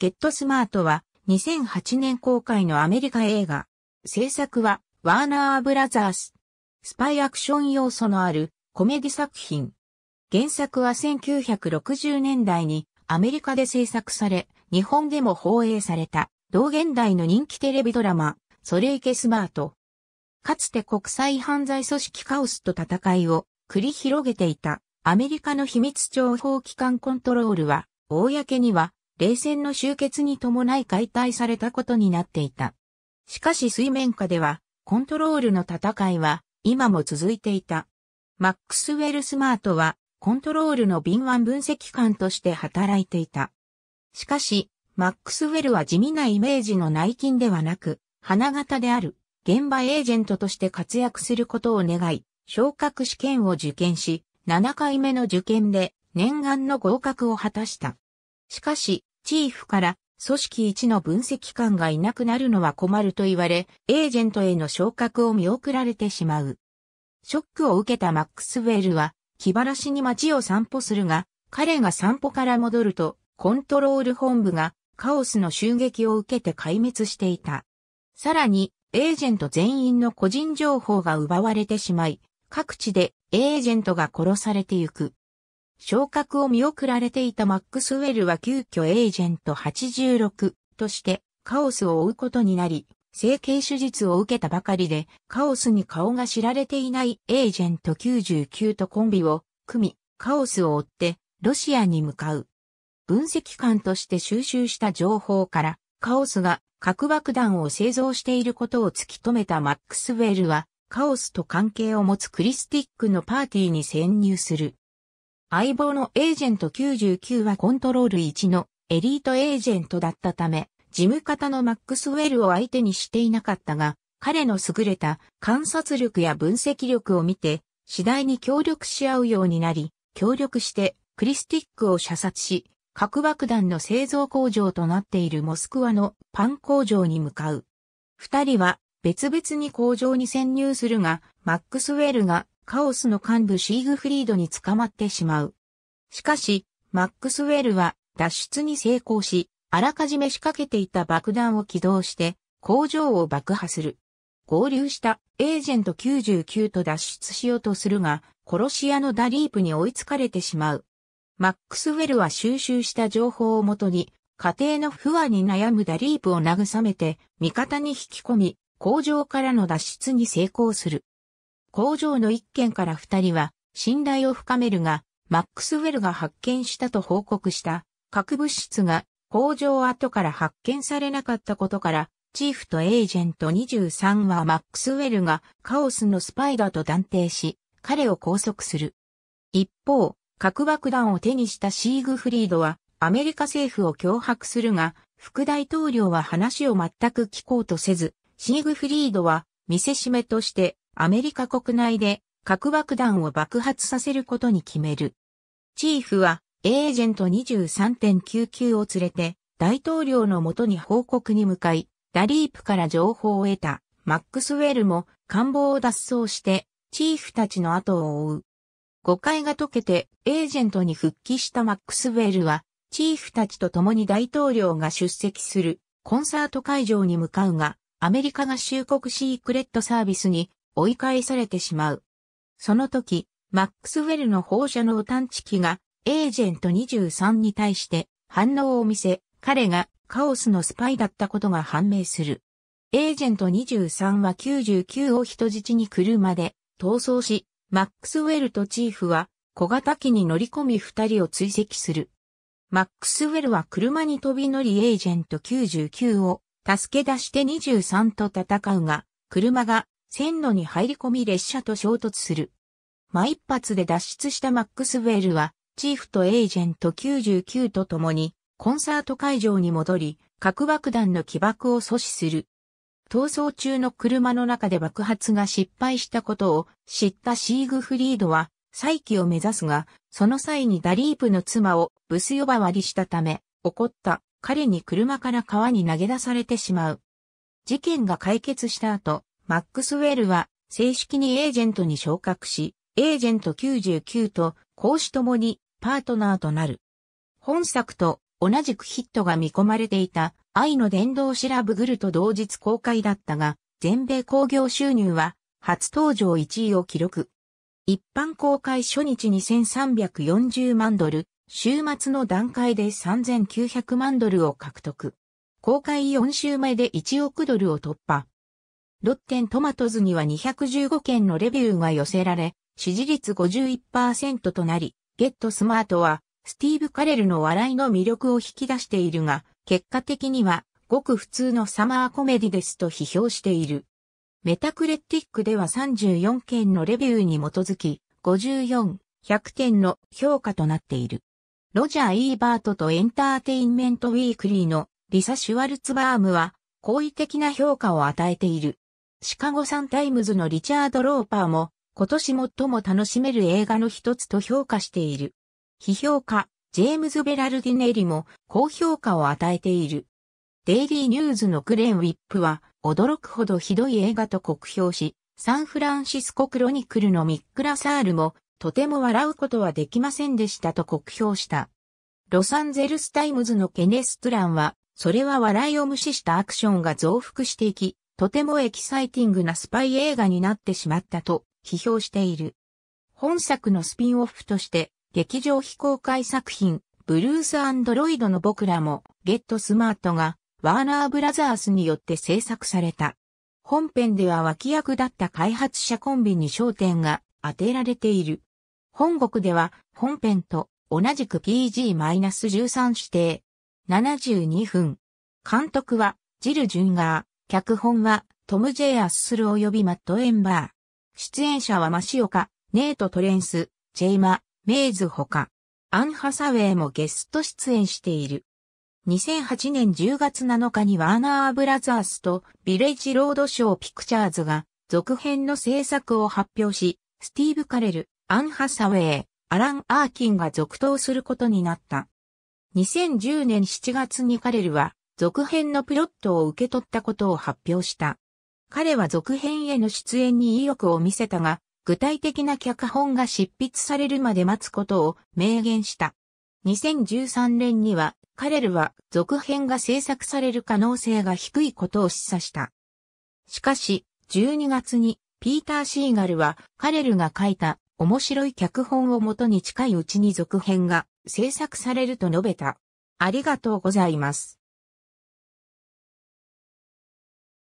ゲットスマートは2008年公開のアメリカ映画。制作はワーナーブラザース。スパイアクション要素のあるコメディ作品。原作は1960年代にアメリカで制作され、日本でも放映された同現代の人気テレビドラマ、それいけスマート。かつて国際犯罪組織カオスと戦いを繰り広げていたアメリカの秘密情報機関コントロールは、公には冷戦の終結に伴い解体されたことになっていた。しかし水面下では、コントロールの戦いは、今も続いていた。マックスウェル・スマートは、コントロールの敏腕分析官として働いていた。しかし、マックスウェルは地味なイメージの内勤ではなく、花形である、現場エージェントとして活躍することを願い、昇格試験を受験し、7回目の受験で念願の合格を果たした。しかし、チーフから組織一の分析官がいなくなるのは困ると言われ、エージェントへの昇格を見送られてしまう。ショックを受けたマックスウェルは、気晴らしに街を散歩するが、彼が散歩から戻ると、コントロール本部がカオスの襲撃を受けて壊滅していた。さらに、エージェント全員の個人情報が奪われてしまい、各地でエージェントが殺されてゆく。昇格を見送られていたマックスウェルは急遽エージェント86としてカオスを追うことになり、整形手術を受けたばかりで、カオスに顔が知られていないエージェント99とコンビを組み、カオスを追ってロシアに向かう。分析官として収集した情報から、カオスが核爆弾を製造していることを突き止めたマックスウェルは、カオスと関係を持つクリスティックのパーティーに潜入する。相棒のエージェント99はコントロール1のエリートエージェントだったため、事務方のマックスウェルを相手にしていなかったが、彼の優れた観察力や分析力を見て、次第に協力し合うようになり、協力してクリスティックを射殺し、核爆弾の製造工場となっているモスクワのパン工場に向かう。二人は別々に工場に潜入するが、マックスウェルがカオスの幹部シーグフリードに捕まってしまう。しかし、マックスウェルは脱出に成功し、あらかじめ仕掛けていた爆弾を起動して工場を爆破する。合流したエージェント99と脱出しようとするが、殺し屋のダリープに追いつかれてしまう。マックスウェルは収集した情報をもとに、家庭の不和に悩むダリープを慰めて、味方に引き込み、工場からの脱出に成功する。工場の一件から二人は信頼を深めるが、マックスウェルが発見したと報告した核物質が工場跡から発見されなかったことから、チーフとエージェント23はマックスウェルがカオスのスパイだと断定し、彼を拘束する。一方、核爆弾を手にしたシーグフリードはアメリカ政府を脅迫するが、副大統領は話を全く聞こうとせず、シーグフリードは見せしめとしてアメリカ国内で核爆弾を爆発させることに決める。チーフはエージェント23.99を連れて大統領のもとに報告に向かい、ダリープから情報を得たマックスウェルも官房を脱走してチーフたちの後を追う。誤解が解けてエージェントに復帰したマックスウェルはチーフたちと共に大統領が出席するコンサート会場に向かうが、アメリカ合衆国シークレットサービスに追い返されてしまう。その時、マックスウェルの放射能探知機がエージェント23に対して反応を見せ、彼がカオスのスパイだったことが判明する。エージェント23は99を人質に車で逃走し、マックスウェルとチーフは小型機に乗り込み二人を追跡する。マックスウェルは車に飛び乗りエージェント99を助け出して23と戦うが、車が線路に入り込み列車と衝突する。間一発で脱出したマックスウェルは、チーフとエージェント99と共に、コンサート会場に戻り、核爆弾の起爆を阻止する。逃走中の車の中で爆発が失敗したことを知ったシーグフリードは、再起を目指すが、その際にダリープの妻をブス呼ばわりしたため、怒った彼に車から川に投げ出されてしまう。事件が解決した後、マックスウェルは正式にエージェントに昇格し、エージェント99と講師ともにパートナーとなる。本作と同じくヒットが見込まれていた愛の伝道師ラブグルと同日公開だったが、全米興行収入は初登場1位を記録。一般公開初日2340万ドル、週末の段階で3900万ドルを獲得。公開4週目で1億ドルを突破。ロッテントマトズには215件のレビューが寄せられ、支持率51%となり、ゲットスマートは、スティーブ・カレルの笑いの魅力を引き出しているが、結果的には、ごく普通のサマーコメディですと批評している。メタクレティックでは34件のレビューに基づき、54、100点の評価となっている。ロジャー・イーバートとエンターテインメント・ウィークリーのリサ・シュワルツバームは、好意的な評価を与えている。シカゴサンタイムズのリチャード・ローパーも、今年最も楽しめる映画の一つと評価している。批評家、ジェームズ・ベラルディネリも高評価を与えている。デイリーニューズのクレン・ウィップは、驚くほどひどい映画と酷評し、サンフランシスコクロニクルのミックラサールも、とても笑うことはできませんでしたと酷評した。ロサンゼルスタイムズのケネス・トランは、それは笑いを無視したアクションが増幅していき、とてもエキサイティングなスパイ映画になってしまったと批評している。本作のスピンオフとして、劇場非公開作品、ブルースロイドの僕らも、ゲットスマートが、ワーナーブラザースによって制作された。本編では脇役だった開発者コンビに焦点が当てられている。本国では本編と同じく PG-13 指定。72分。監督はジル・ジュンガー。脚本はトム・ジェイ・アッスル及びマット・エンバー。出演者はマシオカ、ネート・トレンス、ジェイマ、メイズほか。アン・ハサウェイもゲスト出演している。2008年10月7日にワーナーブラザースとビレッジロードショーピクチャーズが続編の制作を発表し、スティーブ・カレル、アン・ハサウェイ、アラン・アーキンが続投することになった。2010年7月にカレルは続編のプロットを受け取ったことを発表した。彼は続編への出演に意欲を見せたが、具体的な脚本が執筆されるまで待つことを明言した。2013年には、カレルは続編が制作される可能性が低いことを示唆した。しかし、12月にピーター・シーガルはカレルが書いた面白い脚本をもとに近いうちに続編が制作されると述べた。ありがとうございます。